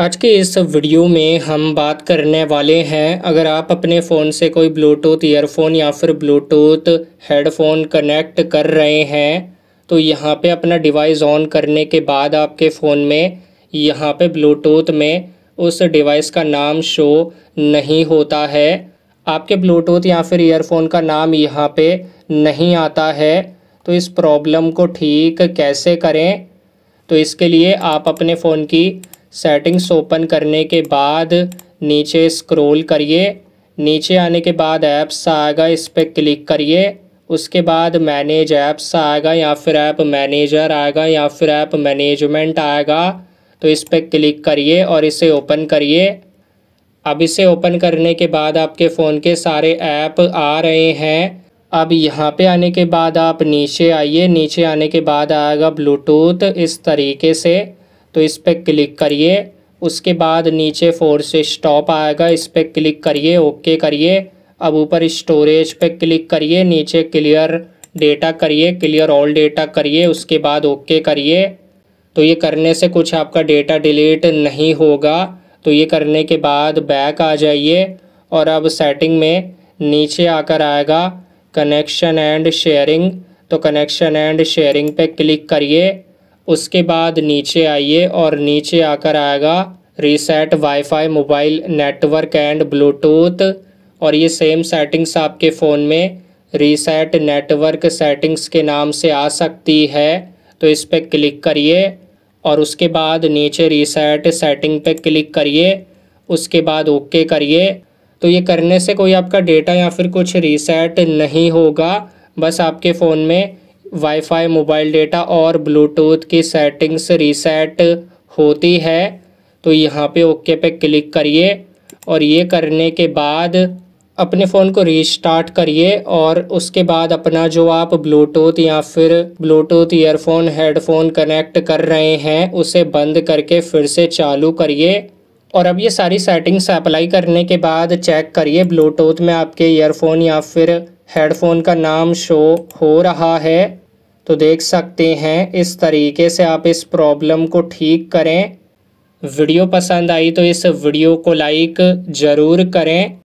आज के इस वीडियो में हम बात करने वाले हैं अगर आप अपने फ़ोन से कोई ब्लूटूथ ईयरफोन या फिर ब्लूटूथ हेडफोन कनेक्ट कर रहे हैं तो यहाँ पे अपना डिवाइस ऑन करने के बाद आपके फ़ोन में यहाँ पे ब्लूटूथ में उस डिवाइस का नाम शो नहीं होता है आपके ब्लूटूथ या फिर ईयरफोन का नाम यहाँ पर नहीं आता है तो इस प्रॉब्लम को ठीक कैसे करें तो इसके लिए आप अपने फ़ोन की सेटिंग्स ओपन करने के बाद नीचे स्क्रॉल करिए नीचे आने के बाद ऐप्स आएगा इस पर क्लिक करिए उसके बाद मैनेज ऐप्स आएगा या फिर ऐप मैनेजर आएगा या फिर ऐप मैनेजमेंट आएगा तो इस पर क्लिक करिए और इसे ओपन करिए अब इसे ओपन करने के बाद आपके फ़ोन के सारे ऐप आ रहे हैं अब यहाँ पे आने के बाद आप नीचे आइए नीचे आने के बाद आएगा ब्लूटूथ इस तरीके से तो इस पर क्लिक करिए उसके बाद नीचे फोर से स्टॉप आएगा इस पर क्लिक करिए ओके करिए अब ऊपर स्टोरेज पे क्लिक करिए नीचे क्लियर डेटा करिए क्लियर ऑल डेटा करिए उसके बाद ओके करिए तो ये करने से कुछ आपका डेटा डिलीट नहीं होगा तो ये करने के बाद बैक आ जाइए और अब सेटिंग में नीचे आकर आएगा कनेक्शन एंड शेयरिंग तो कनेक्शन एंड शेयरिंग पे क्लिक करिए उसके बाद नीचे आइए और नीचे आकर आएगा reset wifi mobile network and Bluetooth और ये सेम सेटिंग्स आपके फ़ोन में रीसेट नेटवर्क सेटिंग्स के नाम से आ सकती है तो इस पर क्लिक करिए और उसके बाद नीचे रीसेट सेटिंग पे क्लिक करिए उसके बाद ओके करिए तो ये करने से कोई आपका डेटा या फिर कुछ रीसेट नहीं होगा बस आपके फ़ोन में वाईफाई मोबाइल डेटा और ब्लूटूथ की सेटिंग्स रीसेट होती है तो यहाँ पे ओके पे क्लिक करिए और ये करने के बाद अपने फ़ोन को रीस्टार्ट करिए और उसके बाद अपना जो आप ब्लूटूथ या फिर ब्लूटूथ ईयरफोन हेडफोन कनेक्ट कर रहे हैं उसे बंद करके फिर से चालू करिए और अब ये सारी सेटिंग्स अप्लाई करने के बाद चेक करिए ब्लूटूथ में आपके ईयरफोन या फिर हेडफोन का नाम शो हो रहा है तो देख सकते हैं इस तरीके से आप इस प्रॉब्लम को ठीक करें वीडियो पसंद आई तो इस वीडियो को लाइक ज़रूर करें